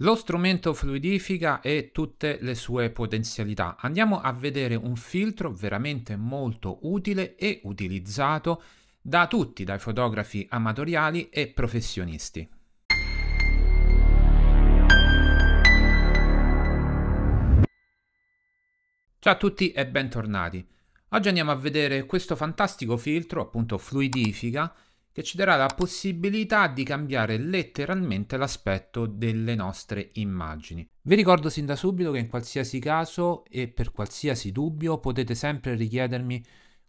Lo strumento fluidifica e tutte le sue potenzialità. Andiamo a vedere un filtro veramente molto utile e utilizzato da tutti, dai fotografi amatoriali e professionisti. Ciao a tutti e bentornati. Oggi andiamo a vedere questo fantastico filtro, appunto fluidifica, che ci darà la possibilità di cambiare letteralmente l'aspetto delle nostre immagini. Vi ricordo sin da subito che in qualsiasi caso e per qualsiasi dubbio potete sempre richiedermi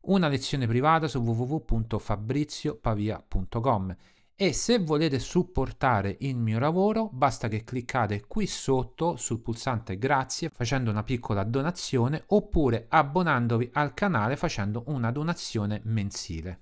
una lezione privata su www.fabriziopavia.com e se volete supportare il mio lavoro basta che cliccate qui sotto sul pulsante grazie facendo una piccola donazione oppure abbonandovi al canale facendo una donazione mensile.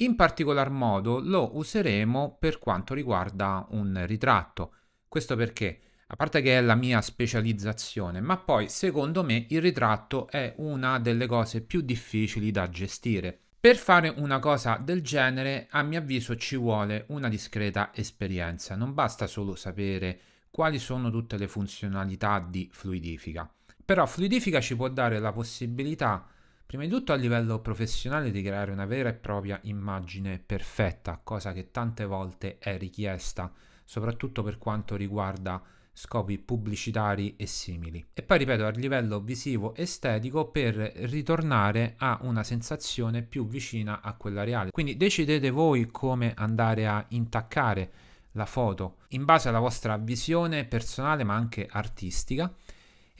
In particolar modo lo useremo per quanto riguarda un ritratto. Questo perché, a parte che è la mia specializzazione, ma poi secondo me il ritratto è una delle cose più difficili da gestire. Per fare una cosa del genere, a mio avviso, ci vuole una discreta esperienza. Non basta solo sapere quali sono tutte le funzionalità di fluidifica. Però fluidifica ci può dare la possibilità di Prima di tutto a livello professionale di creare una vera e propria immagine perfetta, cosa che tante volte è richiesta, soprattutto per quanto riguarda scopi pubblicitari e simili. E poi ripeto a livello visivo estetico per ritornare a una sensazione più vicina a quella reale. Quindi decidete voi come andare a intaccare la foto in base alla vostra visione personale ma anche artistica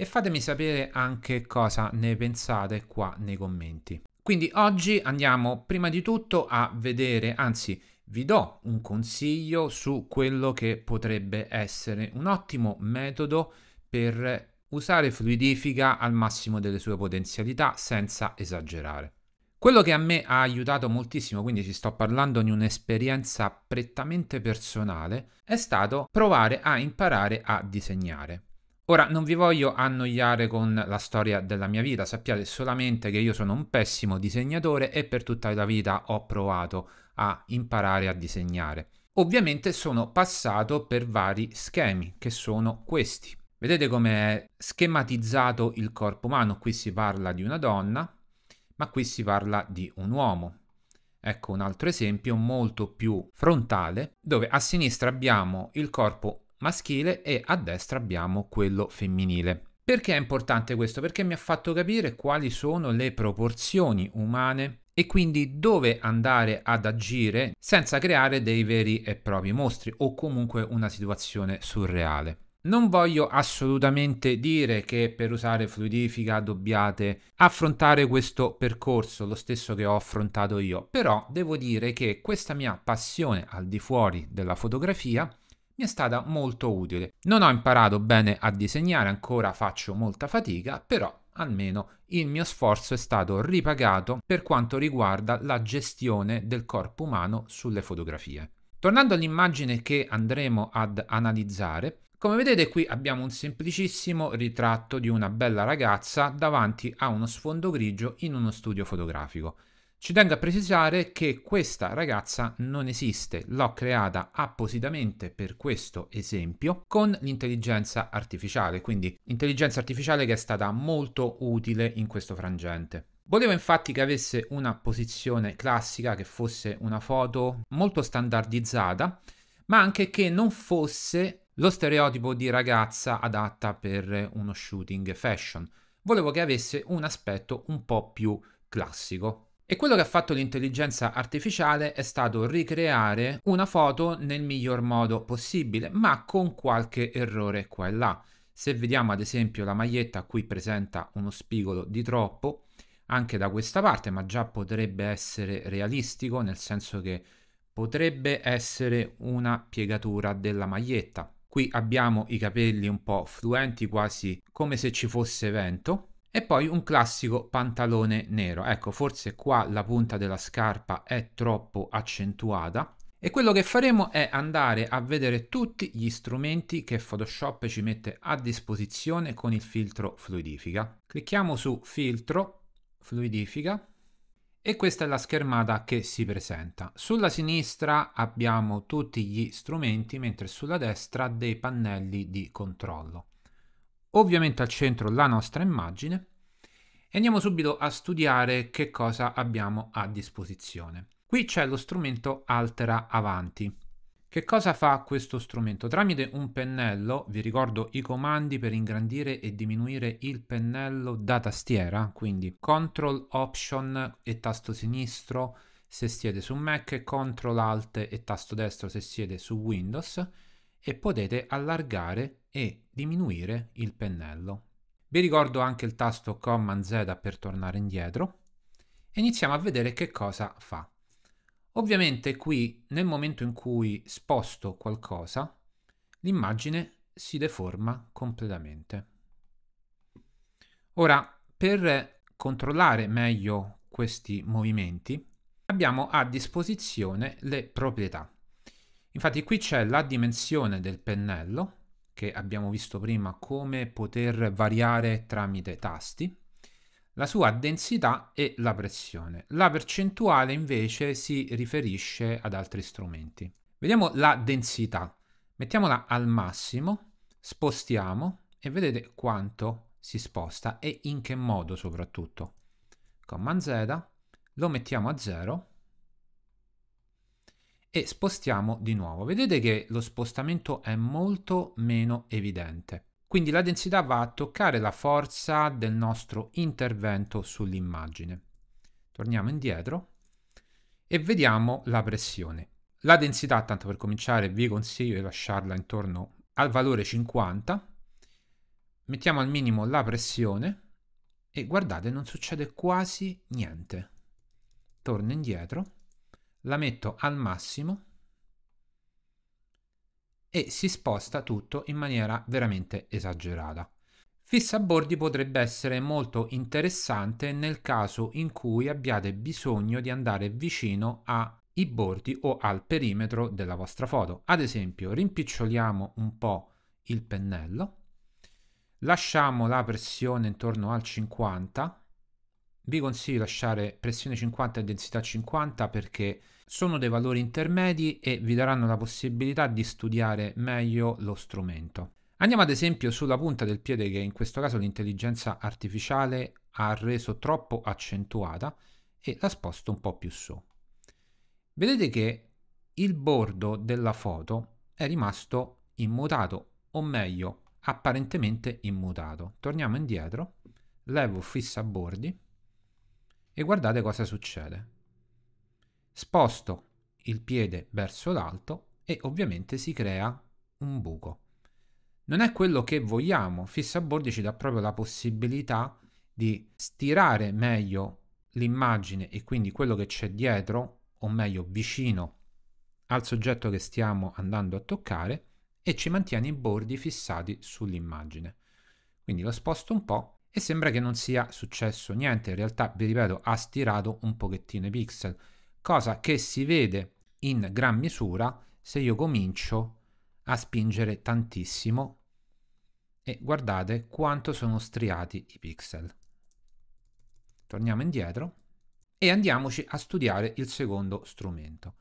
e fatemi sapere anche cosa ne pensate qua nei commenti. Quindi oggi andiamo prima di tutto a vedere, anzi vi do un consiglio su quello che potrebbe essere un ottimo metodo per usare fluidifica al massimo delle sue potenzialità senza esagerare. Quello che a me ha aiutato moltissimo, quindi ci sto parlando di un'esperienza prettamente personale, è stato provare a imparare a disegnare. Ora, non vi voglio annoiare con la storia della mia vita, sappiate solamente che io sono un pessimo disegnatore e per tutta la vita ho provato a imparare a disegnare. Ovviamente sono passato per vari schemi, che sono questi. Vedete come è schematizzato il corpo umano? Qui si parla di una donna, ma qui si parla di un uomo. Ecco un altro esempio molto più frontale, dove a sinistra abbiamo il corpo maschile e a destra abbiamo quello femminile. Perché è importante questo? Perché mi ha fatto capire quali sono le proporzioni umane e quindi dove andare ad agire senza creare dei veri e propri mostri o comunque una situazione surreale. Non voglio assolutamente dire che per usare fluidifica dobbiate affrontare questo percorso, lo stesso che ho affrontato io, però devo dire che questa mia passione al di fuori della fotografia mi è stata molto utile. Non ho imparato bene a disegnare, ancora faccio molta fatica, però almeno il mio sforzo è stato ripagato per quanto riguarda la gestione del corpo umano sulle fotografie. Tornando all'immagine che andremo ad analizzare, come vedete qui abbiamo un semplicissimo ritratto di una bella ragazza davanti a uno sfondo grigio in uno studio fotografico. Ci tengo a precisare che questa ragazza non esiste, l'ho creata appositamente per questo esempio con l'intelligenza artificiale, quindi intelligenza artificiale che è stata molto utile in questo frangente. Volevo infatti che avesse una posizione classica, che fosse una foto molto standardizzata, ma anche che non fosse lo stereotipo di ragazza adatta per uno shooting fashion. Volevo che avesse un aspetto un po' più classico, e quello che ha fatto l'intelligenza artificiale è stato ricreare una foto nel miglior modo possibile, ma con qualche errore qua e là. Se vediamo ad esempio la maglietta qui presenta uno spigolo di troppo, anche da questa parte, ma già potrebbe essere realistico, nel senso che potrebbe essere una piegatura della maglietta. Qui abbiamo i capelli un po' fluenti, quasi come se ci fosse vento. E poi un classico pantalone nero. Ecco, forse qua la punta della scarpa è troppo accentuata. E quello che faremo è andare a vedere tutti gli strumenti che Photoshop ci mette a disposizione con il filtro fluidifica. Clicchiamo su filtro, fluidifica e questa è la schermata che si presenta. Sulla sinistra abbiamo tutti gli strumenti mentre sulla destra dei pannelli di controllo ovviamente al centro la nostra immagine e andiamo subito a studiare che cosa abbiamo a disposizione. Qui c'è lo strumento Altera Avanti. Che cosa fa questo strumento? Tramite un pennello, vi ricordo i comandi per ingrandire e diminuire il pennello da tastiera, quindi Ctrl Option e tasto sinistro se siete su Mac, Ctrl Alt e tasto destro se siete su Windows, e potete allargare e diminuire il pennello. Vi ricordo anche il tasto Command Z per tornare indietro e iniziamo a vedere che cosa fa. Ovviamente qui nel momento in cui sposto qualcosa l'immagine si deforma completamente. Ora per controllare meglio questi movimenti abbiamo a disposizione le proprietà. Infatti qui c'è la dimensione del pennello, che abbiamo visto prima come poter variare tramite tasti, la sua densità e la pressione. La percentuale invece si riferisce ad altri strumenti. Vediamo la densità. Mettiamola al massimo, spostiamo e vedete quanto si sposta e in che modo soprattutto. Command Z, lo mettiamo a 0 e spostiamo di nuovo. Vedete che lo spostamento è molto meno evidente. Quindi la densità va a toccare la forza del nostro intervento sull'immagine. Torniamo indietro e vediamo la pressione. La densità, tanto per cominciare, vi consiglio di lasciarla intorno al valore 50. Mettiamo al minimo la pressione e guardate, non succede quasi niente. Torno indietro la metto al massimo e si sposta tutto in maniera veramente esagerata. Fissa bordi potrebbe essere molto interessante nel caso in cui abbiate bisogno di andare vicino ai bordi o al perimetro della vostra foto. Ad esempio, rimpiccioliamo un po' il pennello, lasciamo la pressione intorno al 50. Vi consiglio di lasciare pressione 50 e densità 50 perché sono dei valori intermedi e vi daranno la possibilità di studiare meglio lo strumento. Andiamo ad esempio sulla punta del piede che in questo caso l'intelligenza artificiale ha reso troppo accentuata e la sposto un po' più su. Vedete che il bordo della foto è rimasto immutato, o meglio, apparentemente immutato. Torniamo indietro, levo fissa bordi e guardate cosa succede sposto il piede verso l'alto e ovviamente si crea un buco. Non è quello che vogliamo, fissa bordi ci dà proprio la possibilità di stirare meglio l'immagine e quindi quello che c'è dietro, o meglio vicino al soggetto che stiamo andando a toccare e ci mantiene i bordi fissati sull'immagine. Quindi lo sposto un po' e sembra che non sia successo niente, in realtà vi ripeto ha stirato un pochettino i pixel, cosa che si vede in gran misura se io comincio a spingere tantissimo e guardate quanto sono striati i pixel. Torniamo indietro e andiamoci a studiare il secondo strumento.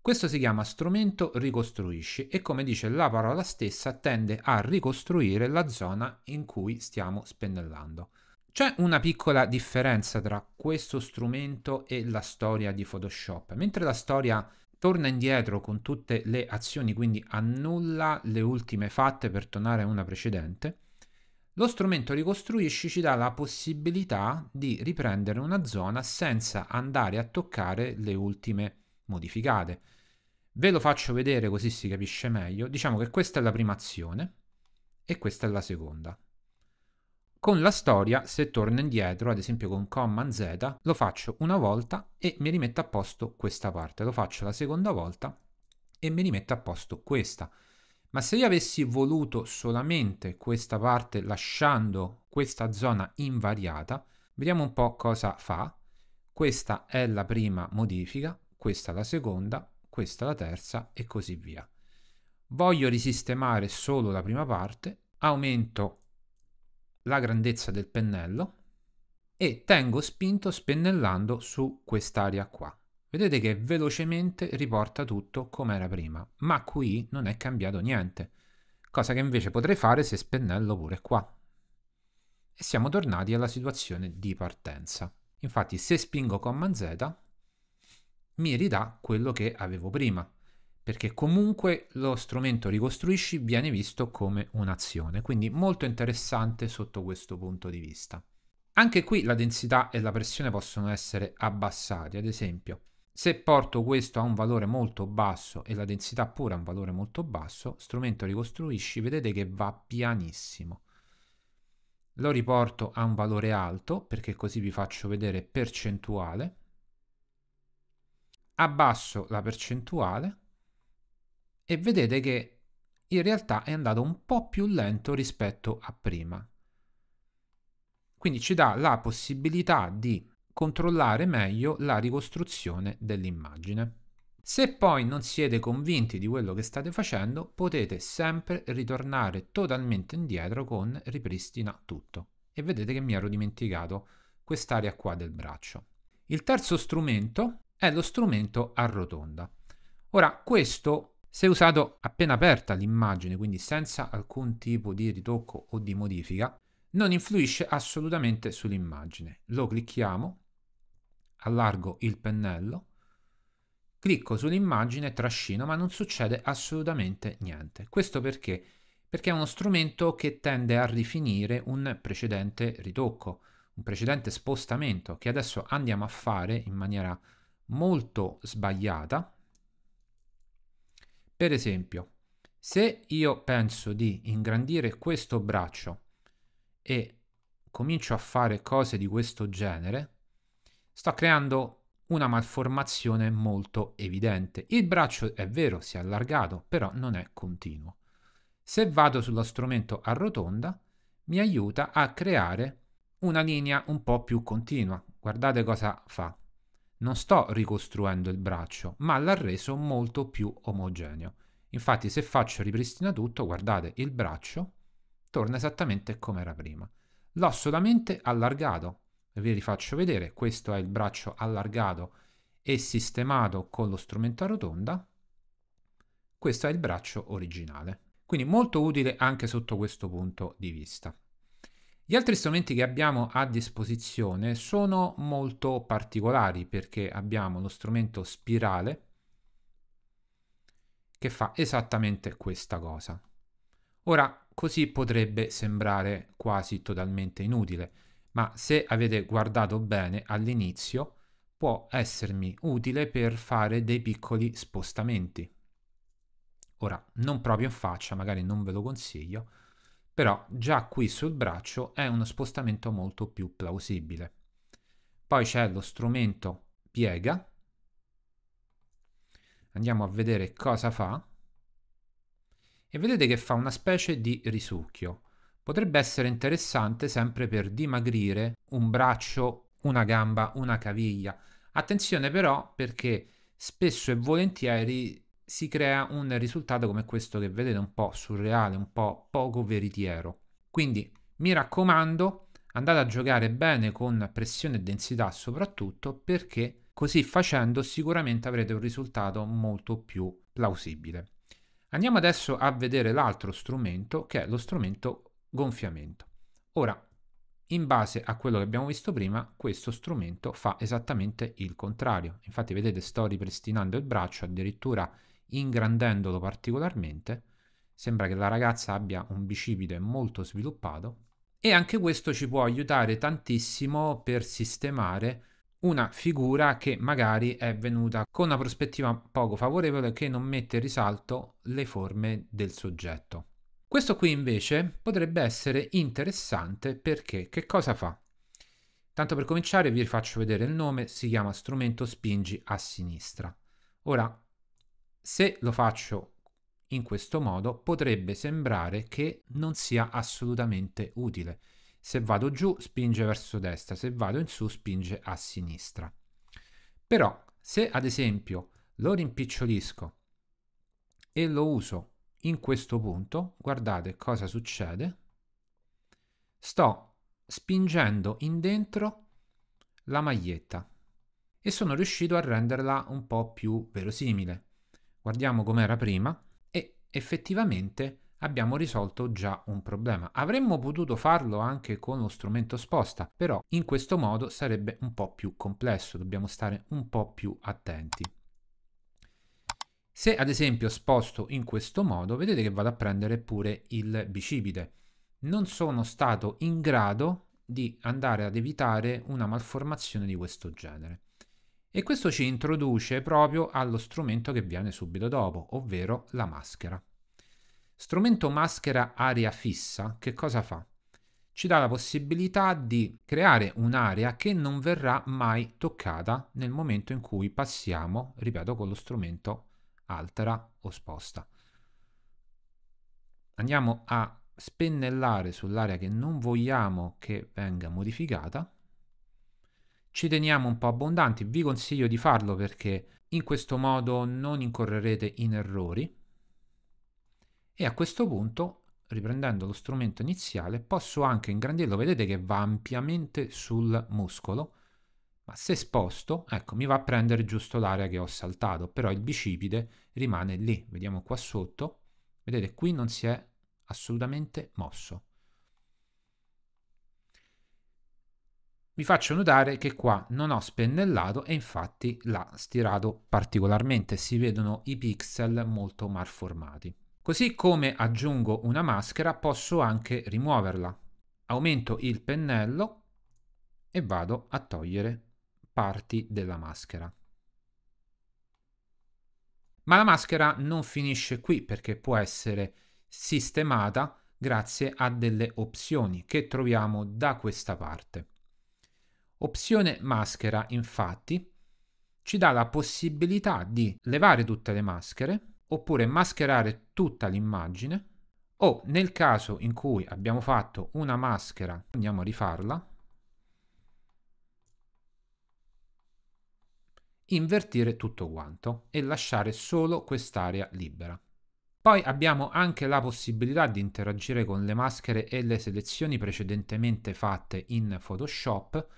Questo si chiama strumento ricostruisci e come dice la parola stessa tende a ricostruire la zona in cui stiamo spennellando. C'è una piccola differenza tra questo strumento e la storia di Photoshop. Mentre la storia torna indietro con tutte le azioni, quindi annulla le ultime fatte per tornare a una precedente, lo strumento ricostruisci ci dà la possibilità di riprendere una zona senza andare a toccare le ultime modificate. Ve lo faccio vedere così si capisce meglio. Diciamo che questa è la prima azione e questa è la seconda. Con la storia, se torno indietro, ad esempio con Command Z, lo faccio una volta e mi rimetto a posto questa parte, lo faccio la seconda volta e mi rimetto a posto questa. Ma se io avessi voluto solamente questa parte lasciando questa zona invariata, vediamo un po' cosa fa. Questa è la prima modifica, questa la seconda, questa la terza e così via. Voglio risistemare solo la prima parte, aumento la grandezza del pennello e tengo spinto spennellando su quest'area qua. Vedete che velocemente riporta tutto come era prima, ma qui non è cambiato niente, cosa che invece potrei fare se spennello pure qua. E siamo tornati alla situazione di partenza. Infatti se spingo con CMZ mi ridà quello che avevo prima, perché comunque lo strumento ricostruisci viene visto come un'azione, quindi molto interessante sotto questo punto di vista. Anche qui la densità e la pressione possono essere abbassati, ad esempio se porto questo a un valore molto basso e la densità pure a un valore molto basso, strumento ricostruisci, vedete che va pianissimo. Lo riporto a un valore alto perché così vi faccio vedere percentuale, abbasso la percentuale e vedete che in realtà è andato un po' più lento rispetto a prima. Quindi ci dà la possibilità di controllare meglio la ricostruzione dell'immagine. Se poi non siete convinti di quello che state facendo, potete sempre ritornare totalmente indietro con ripristina tutto. E vedete che mi ero dimenticato quest'area qua del braccio. Il terzo strumento è lo strumento a rotonda. Ora, questo se usato appena aperta l'immagine, quindi senza alcun tipo di ritocco o di modifica, non influisce assolutamente sull'immagine. Lo clicchiamo, allargo il pennello, clicco sull'immagine, trascino, ma non succede assolutamente niente. Questo perché? Perché è uno strumento che tende a rifinire un precedente ritocco, un precedente spostamento che adesso andiamo a fare in maniera molto sbagliata per esempio, se io penso di ingrandire questo braccio e comincio a fare cose di questo genere, sto creando una malformazione molto evidente. Il braccio è vero, si è allargato, però non è continuo. Se vado sullo strumento a rotonda, mi aiuta a creare una linea un po' più continua. Guardate cosa fa. Non sto ricostruendo il braccio, ma l'ha reso molto più omogeneo. Infatti se faccio ripristina tutto, guardate, il braccio torna esattamente come era prima. L'ho solamente allargato. Vi rifaccio vedere, questo è il braccio allargato e sistemato con lo strumento a rotonda. Questo è il braccio originale. Quindi molto utile anche sotto questo punto di vista. Gli altri strumenti che abbiamo a disposizione sono molto particolari perché abbiamo lo strumento spirale che fa esattamente questa cosa. Ora, così potrebbe sembrare quasi totalmente inutile, ma se avete guardato bene all'inizio può essermi utile per fare dei piccoli spostamenti. Ora, non proprio in faccia, magari non ve lo consiglio, però già qui sul braccio è uno spostamento molto più plausibile. Poi c'è lo strumento piega, andiamo a vedere cosa fa e vedete che fa una specie di risucchio. Potrebbe essere interessante sempre per dimagrire un braccio, una gamba, una caviglia. Attenzione però perché spesso e volentieri si crea un risultato come questo che vedete un po' surreale, un po' poco veritiero. Quindi mi raccomando, andate a giocare bene con pressione e densità soprattutto perché così facendo sicuramente avrete un risultato molto più plausibile. Andiamo adesso a vedere l'altro strumento che è lo strumento gonfiamento. Ora, in base a quello che abbiamo visto prima, questo strumento fa esattamente il contrario. Infatti vedete sto ripristinando il braccio, addirittura ingrandendolo particolarmente. Sembra che la ragazza abbia un bicipite molto sviluppato e anche questo ci può aiutare tantissimo per sistemare una figura che magari è venuta con una prospettiva poco favorevole che non mette in risalto le forme del soggetto. Questo qui invece potrebbe essere interessante perché che cosa fa? Tanto per cominciare vi faccio vedere il nome, si chiama strumento spingi a sinistra. Ora se lo faccio in questo modo potrebbe sembrare che non sia assolutamente utile. Se vado giù spinge verso destra, se vado in su spinge a sinistra. Però se ad esempio lo rimpicciolisco e lo uso in questo punto, guardate cosa succede. Sto spingendo in dentro la maglietta e sono riuscito a renderla un po' più verosimile guardiamo com'era prima e effettivamente abbiamo risolto già un problema. Avremmo potuto farlo anche con lo strumento sposta, però in questo modo sarebbe un po' più complesso, dobbiamo stare un po' più attenti. Se ad esempio sposto in questo modo, vedete che vado a prendere pure il bicipite. Non sono stato in grado di andare ad evitare una malformazione di questo genere. E questo ci introduce proprio allo strumento che viene subito dopo, ovvero la maschera. Strumento maschera area fissa, che cosa fa? Ci dà la possibilità di creare un'area che non verrà mai toccata nel momento in cui passiamo, ripeto, con lo strumento altera o sposta. Andiamo a spennellare sull'area che non vogliamo che venga modificata ci teniamo un po' abbondanti, vi consiglio di farlo perché in questo modo non incorrerete in errori e a questo punto riprendendo lo strumento iniziale posso anche ingrandirlo, vedete che va ampiamente sul muscolo ma se sposto, ecco, mi va a prendere giusto l'area che ho saltato, però il bicipite rimane lì, vediamo qua sotto, vedete qui non si è assolutamente mosso. vi faccio notare che qua non ho spennellato e infatti l'ha stirato particolarmente, si vedono i pixel molto malformati. Così come aggiungo una maschera posso anche rimuoverla. Aumento il pennello e vado a togliere parti della maschera. Ma la maschera non finisce qui perché può essere sistemata grazie a delle opzioni che troviamo da questa parte. Opzione maschera, infatti, ci dà la possibilità di levare tutte le maschere oppure mascherare tutta l'immagine o nel caso in cui abbiamo fatto una maschera, andiamo a rifarla, invertire tutto quanto e lasciare solo quest'area libera. Poi abbiamo anche la possibilità di interagire con le maschere e le selezioni precedentemente fatte in Photoshop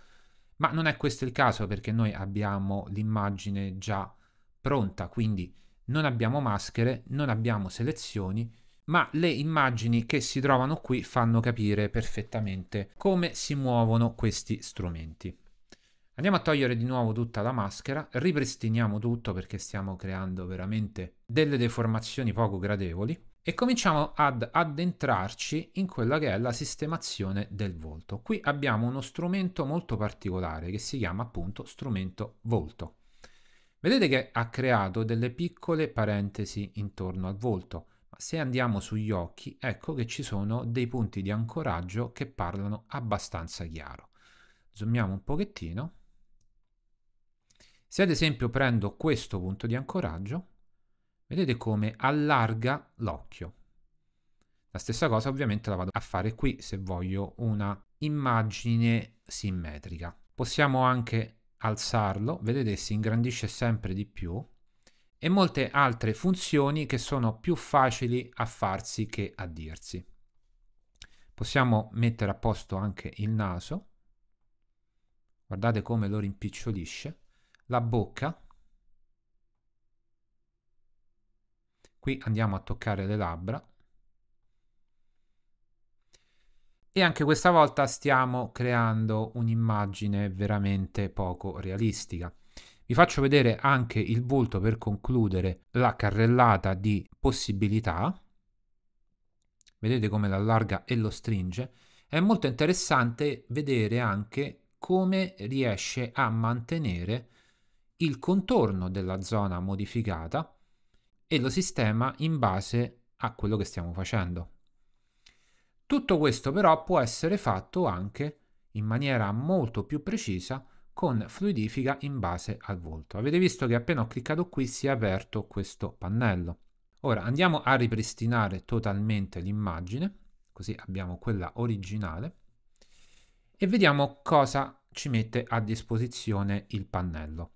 ma non è questo il caso perché noi abbiamo l'immagine già pronta, quindi non abbiamo maschere, non abbiamo selezioni, ma le immagini che si trovano qui fanno capire perfettamente come si muovono questi strumenti. Andiamo a togliere di nuovo tutta la maschera, ripristiniamo tutto perché stiamo creando veramente delle deformazioni poco gradevoli e cominciamo ad addentrarci in quella che è la sistemazione del volto. Qui abbiamo uno strumento molto particolare che si chiama appunto strumento volto. Vedete che ha creato delle piccole parentesi intorno al volto, se andiamo sugli occhi ecco che ci sono dei punti di ancoraggio che parlano abbastanza chiaro. Zoomiamo un pochettino. Se ad esempio prendo questo punto di ancoraggio, Vedete come allarga l'occhio. La stessa cosa ovviamente la vado a fare qui se voglio una immagine simmetrica. Possiamo anche alzarlo, vedete si ingrandisce sempre di più e molte altre funzioni che sono più facili a farsi che a dirsi. Possiamo mettere a posto anche il naso, guardate come lo rimpicciolisce, la bocca, Qui andiamo a toccare le labbra. E anche questa volta stiamo creando un'immagine veramente poco realistica. Vi faccio vedere anche il volto per concludere la carrellata di possibilità. Vedete come l'allarga e lo stringe. È molto interessante vedere anche come riesce a mantenere il contorno della zona modificata e lo sistema in base a quello che stiamo facendo. Tutto questo però può essere fatto anche in maniera molto più precisa con fluidifica in base al volto. Avete visto che appena ho cliccato qui si è aperto questo pannello. Ora andiamo a ripristinare totalmente l'immagine, così abbiamo quella originale, e vediamo cosa ci mette a disposizione il pannello.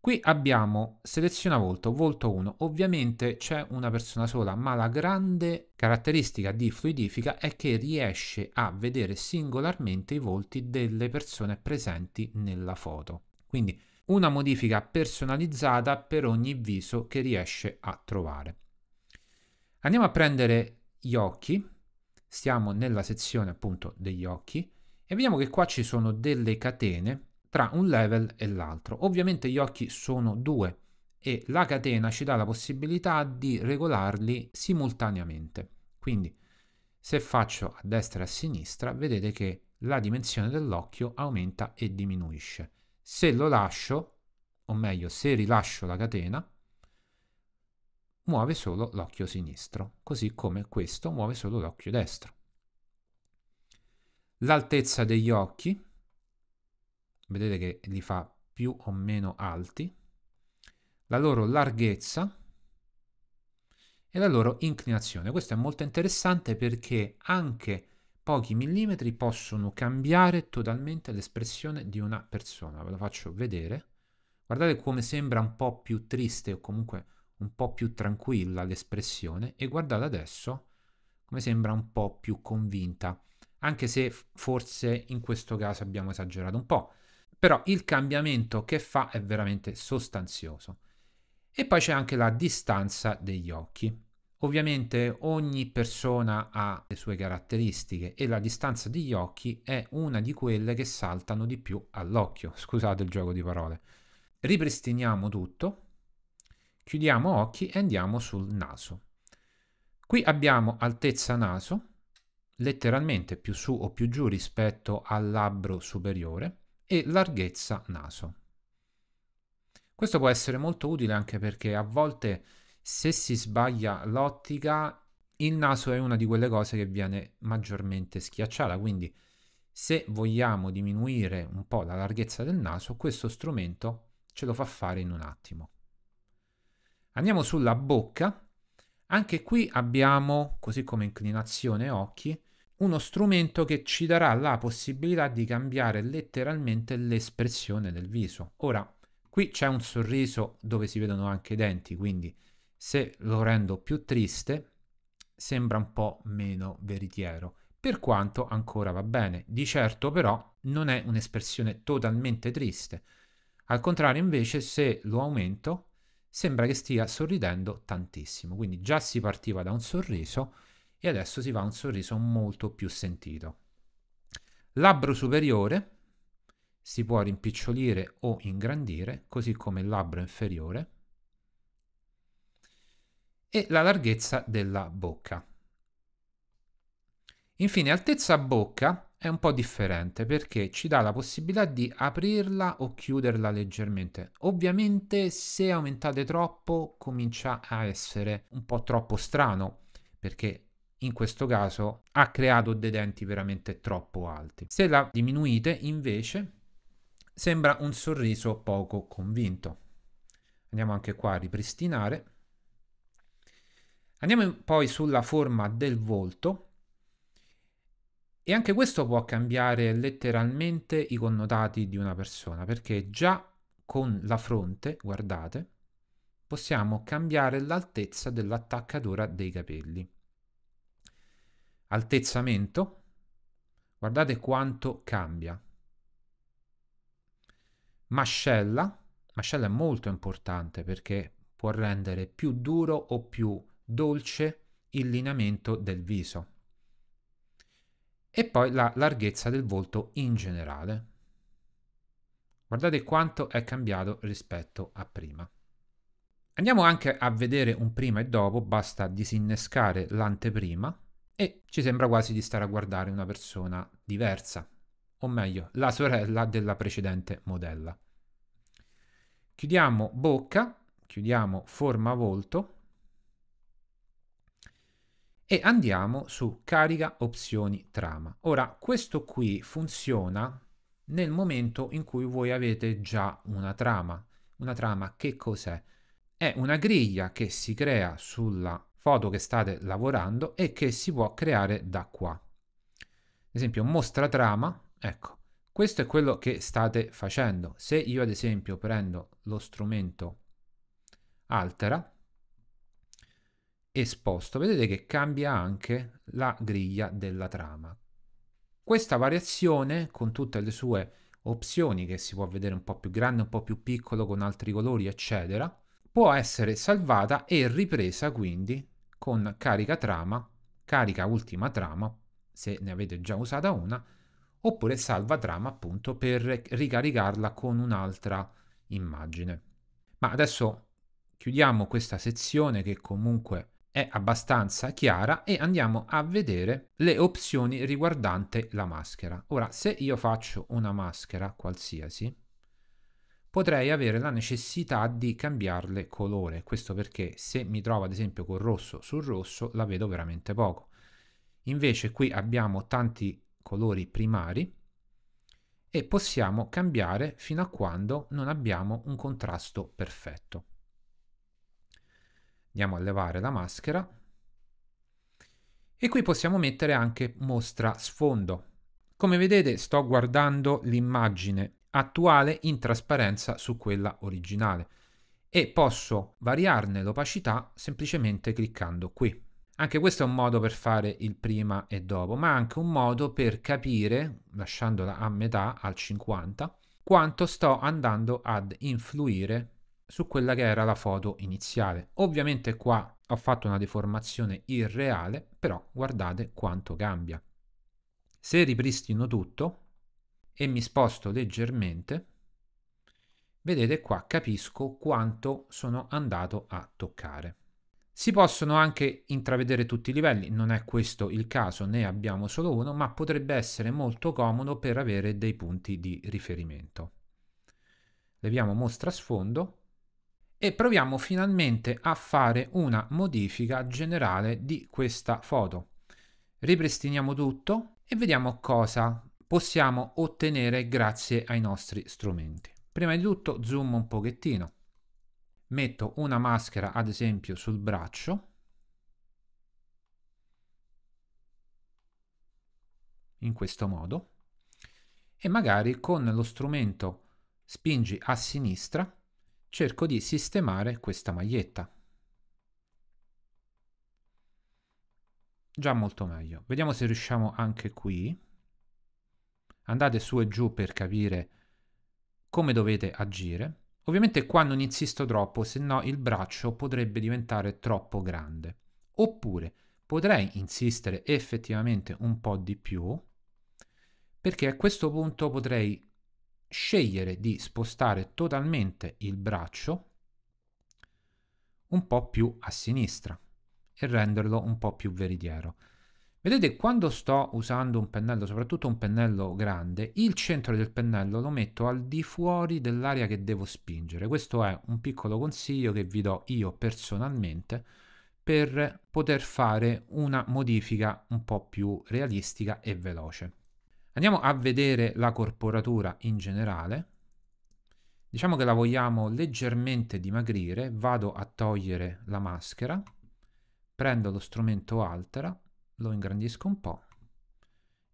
Qui abbiamo seleziona volto, volto 1, ovviamente c'è una persona sola, ma la grande caratteristica di Fluidifica è che riesce a vedere singolarmente i volti delle persone presenti nella foto. Quindi una modifica personalizzata per ogni viso che riesce a trovare. Andiamo a prendere gli occhi, stiamo nella sezione appunto degli occhi e vediamo che qua ci sono delle catene tra un level e l'altro. Ovviamente gli occhi sono due e la catena ci dà la possibilità di regolarli simultaneamente. Quindi se faccio a destra e a sinistra vedete che la dimensione dell'occhio aumenta e diminuisce. Se lo lascio, o meglio se rilascio la catena, muove solo l'occhio sinistro, così come questo muove solo l'occhio destro. L'altezza degli occhi vedete che li fa più o meno alti, la loro larghezza e la loro inclinazione. Questo è molto interessante perché anche pochi millimetri possono cambiare totalmente l'espressione di una persona. Ve lo faccio vedere. Guardate come sembra un po' più triste o comunque un po' più tranquilla l'espressione e guardate adesso come sembra un po' più convinta, anche se forse in questo caso abbiamo esagerato un po' però il cambiamento che fa è veramente sostanzioso. E poi c'è anche la distanza degli occhi. Ovviamente ogni persona ha le sue caratteristiche e la distanza degli occhi è una di quelle che saltano di più all'occhio. Scusate il gioco di parole. Ripristiniamo tutto, chiudiamo occhi e andiamo sul naso. Qui abbiamo altezza naso, letteralmente più su o più giù rispetto al labbro superiore, e larghezza naso. Questo può essere molto utile anche perché a volte se si sbaglia l'ottica il naso è una di quelle cose che viene maggiormente schiacciata, quindi se vogliamo diminuire un po' la larghezza del naso, questo strumento ce lo fa fare in un attimo. Andiamo sulla bocca, anche qui abbiamo, così come inclinazione occhi, uno strumento che ci darà la possibilità di cambiare letteralmente l'espressione del viso. Ora, qui c'è un sorriso dove si vedono anche i denti, quindi se lo rendo più triste sembra un po' meno veritiero, per quanto ancora va bene. Di certo però non è un'espressione totalmente triste. Al contrario, invece, se lo aumento, sembra che stia sorridendo tantissimo. Quindi già si partiva da un sorriso, e adesso si va a un sorriso molto più sentito. Labbro superiore si può rimpicciolire o ingrandire, così come il labbro inferiore, e la larghezza della bocca. Infine, altezza bocca è un po' differente perché ci dà la possibilità di aprirla o chiuderla leggermente. Ovviamente se aumentate troppo comincia a essere un po' troppo strano perché in questo caso ha creato dei denti veramente troppo alti. Se la diminuite invece sembra un sorriso poco convinto. Andiamo anche qua a ripristinare. Andiamo poi sulla forma del volto e anche questo può cambiare letteralmente i connotati di una persona perché già con la fronte, guardate, possiamo cambiare l'altezza dell'attaccatura dei capelli altezzamento, guardate quanto cambia. Mascella, mascella è molto importante perché può rendere più duro o più dolce il lineamento del viso. E poi la larghezza del volto in generale. Guardate quanto è cambiato rispetto a prima. Andiamo anche a vedere un prima e dopo, basta disinnescare l'anteprima e ci sembra quasi di stare a guardare una persona diversa, o meglio, la sorella della precedente modella. Chiudiamo bocca, chiudiamo forma volto e andiamo su carica opzioni trama. Ora, questo qui funziona nel momento in cui voi avete già una trama. Una trama che cos'è? È una griglia che si crea sulla foto che state lavorando e che si può creare da qua. Ad esempio mostra trama, ecco, questo è quello che state facendo. Se io ad esempio prendo lo strumento altera e sposto, vedete che cambia anche la griglia della trama. Questa variazione con tutte le sue opzioni che si può vedere un po' più grande, un po' più piccolo con altri colori eccetera, può essere salvata e ripresa quindi con carica trama, carica ultima trama, se ne avete già usata una, oppure salva trama appunto per ricaricarla con un'altra immagine. Ma adesso chiudiamo questa sezione che comunque è abbastanza chiara e andiamo a vedere le opzioni riguardante la maschera. Ora, se io faccio una maschera qualsiasi, potrei avere la necessità di cambiarle colore. Questo perché se mi trovo ad esempio col rosso sul rosso la vedo veramente poco. Invece qui abbiamo tanti colori primari e possiamo cambiare fino a quando non abbiamo un contrasto perfetto. Andiamo a levare la maschera e qui possiamo mettere anche mostra sfondo. Come vedete sto guardando l'immagine attuale in trasparenza su quella originale e posso variarne l'opacità semplicemente cliccando qui. Anche questo è un modo per fare il prima e dopo, ma anche un modo per capire, lasciandola a metà, al 50, quanto sto andando ad influire su quella che era la foto iniziale. Ovviamente qua ho fatto una deformazione irreale, però guardate quanto cambia. Se ripristino tutto, e mi sposto leggermente, vedete qua capisco quanto sono andato a toccare. Si possono anche intravedere tutti i livelli, non è questo il caso, ne abbiamo solo uno, ma potrebbe essere molto comodo per avere dei punti di riferimento. Leviamo mostra sfondo e proviamo finalmente a fare una modifica generale di questa foto. Ripristiniamo tutto e vediamo cosa possiamo ottenere grazie ai nostri strumenti. Prima di tutto zoom un pochettino. Metto una maschera ad esempio sul braccio. In questo modo. E magari con lo strumento spingi a sinistra cerco di sistemare questa maglietta. Già molto meglio. Vediamo se riusciamo anche qui andate su e giù per capire come dovete agire. Ovviamente qua non insisto troppo, se no il braccio potrebbe diventare troppo grande. Oppure potrei insistere effettivamente un po' di più, perché a questo punto potrei scegliere di spostare totalmente il braccio un po' più a sinistra e renderlo un po' più veritiero. Vedete, quando sto usando un pennello, soprattutto un pennello grande, il centro del pennello lo metto al di fuori dell'area che devo spingere. Questo è un piccolo consiglio che vi do io personalmente per poter fare una modifica un po' più realistica e veloce. Andiamo a vedere la corporatura in generale. Diciamo che la vogliamo leggermente dimagrire, vado a togliere la maschera, prendo lo strumento altera, lo ingrandisco un po'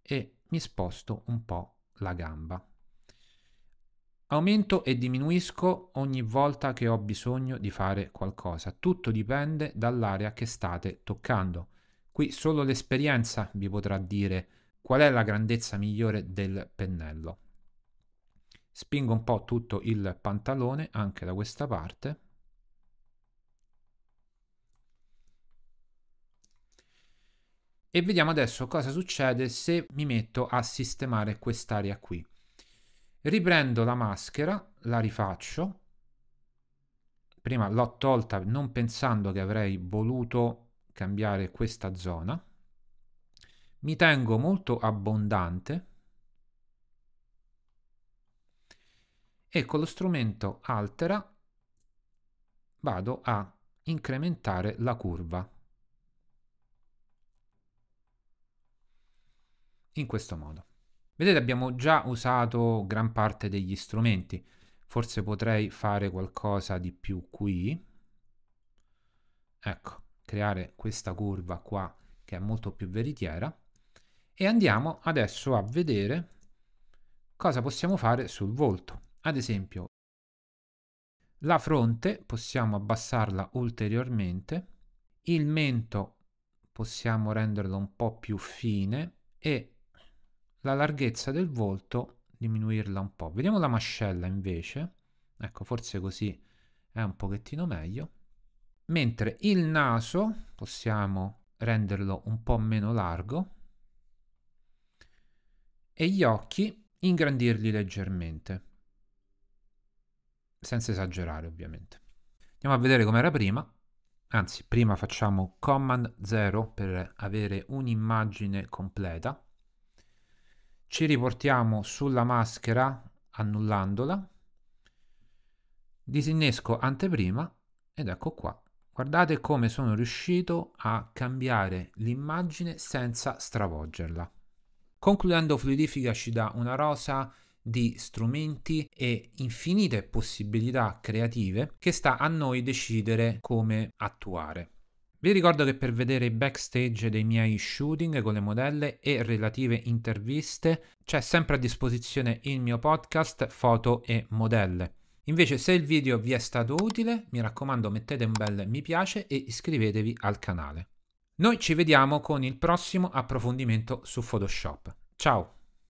e mi sposto un po' la gamba. Aumento e diminuisco ogni volta che ho bisogno di fare qualcosa. Tutto dipende dall'area che state toccando. Qui solo l'esperienza vi potrà dire qual è la grandezza migliore del pennello. Spingo un po' tutto il pantalone anche da questa parte E vediamo adesso cosa succede se mi metto a sistemare quest'area qui. Riprendo la maschera, la rifaccio. Prima l'ho tolta non pensando che avrei voluto cambiare questa zona. Mi tengo molto abbondante. E con lo strumento altera vado a incrementare la curva. in questo modo. Vedete abbiamo già usato gran parte degli strumenti, forse potrei fare qualcosa di più qui. Ecco, creare questa curva qua che è molto più veritiera e andiamo adesso a vedere cosa possiamo fare sul volto. Ad esempio, la fronte possiamo abbassarla ulteriormente, il mento possiamo renderlo un po' più fine e la larghezza del volto diminuirla un po'. Vediamo la mascella invece, ecco forse così è un pochettino meglio. Mentre il naso possiamo renderlo un po' meno largo e gli occhi ingrandirli leggermente, senza esagerare ovviamente. Andiamo a vedere com'era prima anzi prima facciamo command 0 per avere un'immagine completa ci riportiamo sulla maschera annullandola, disinnesco anteprima ed ecco qua. Guardate come sono riuscito a cambiare l'immagine senza stravolgerla. Concludendo Fluidifica ci dà una rosa di strumenti e infinite possibilità creative che sta a noi decidere come attuare. Vi ricordo che per vedere i backstage dei miei shooting con le modelle e relative interviste c'è sempre a disposizione il mio podcast Foto e Modelle. Invece se il video vi è stato utile, mi raccomando mettete un bel mi piace e iscrivetevi al canale. Noi ci vediamo con il prossimo approfondimento su Photoshop. Ciao!